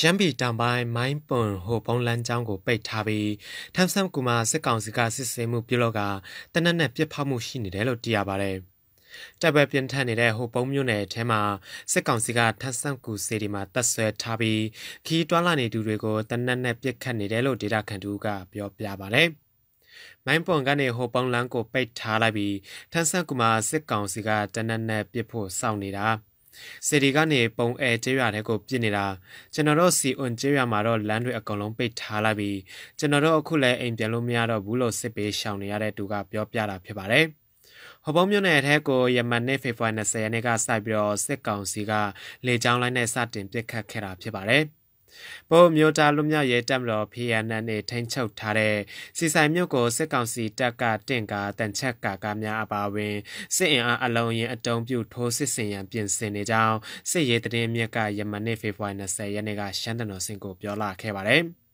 ရှမ်းပြည်တောင်ပိုင်းမိုင်းပွန်ဟိုဘုံလန်းကျောင်းကိုပိတ်ထားပြီးထမ်ဆမ်ကူမာစစ်ကောင်စီကစစ်ဆေးမှုပြုလုပ်ကတနက်နဲ့ပြစ်ဖောက်မှုရှိနေတယ်လို့သိရပါတယ်။တပ်ပဲပြင်းထန်နေတဲ့ဟိုပုံမြို့နယ်ထဲမှာစစ်ကောင်စီကထမ်ဆမ်ကူစေတီမှာတပ်ဆွဲထားပြီးခီးတွာလာနေသူတွေကိုတနက်နဲ့ပြစ်ခတ်နေတယ်လို့ဒေတာခန်တူကပြောပြပါတယ်။မိုင်းပွန်ကနေဟိုပေါန်လန်းကိုပိတ်ထားလိုက်ပြီးထန်ဆန်ကူမာစစ်ကောင်စီကတနက်နဲ့ပြစ်ဖို့စောင့်နေတာ။စေတီကနေပုံအဲကျေးရွာတွေကိုပြစ်နေတာကျွန်တော်တို့စီအွန်ကျေးရွာမှာတော့လမ်းတွေအကုန်လုံးပိတ်ထားလိုက်ပြီးကျွန်တော်တို့အခုလည်းအိမ်ပြန်လို့မရတော့ဘူးလို့စစ်ပေးရှောင်နေရတဲ့သူကပြောပြတာဖြစ်ပါတယ်ဟော်ပုံမြို့နယ်အထက်ကိုယမန်နေ့ဖေဖော်ဝါရီ20ရက်နေ့ကစပြီးတော့စစ်ကောင်စီကလေကြောင်းလိုင်းနဲ့စတင်ပစ်ခတ်ခဲ့တာဖြစ်ပါတယ်။ပို့မျိုးသားလူမျိုးရေးတပ်မတော် PNN နဲ့ထိန်းချုပ်ထားတဲ့စီဆိုင်မြို့ကိုစစ်ကောင်စီတပ်က တင့်ကာတန်ချက်ကာကားများအပါအဝင်စစ်အင်အားအလုံးရင်အုံပြုထိုးစစ်ဆင်ရန်ပြင်ဆင်နေကြောင်းစစ်ရေးတရင်မြက်ကယမနေ့ဖေဖော်ဝါရီ20ရက်နေ့ကရှမ်းတနော်စင်ကိုပြောလာခဲ့ပါတယ်။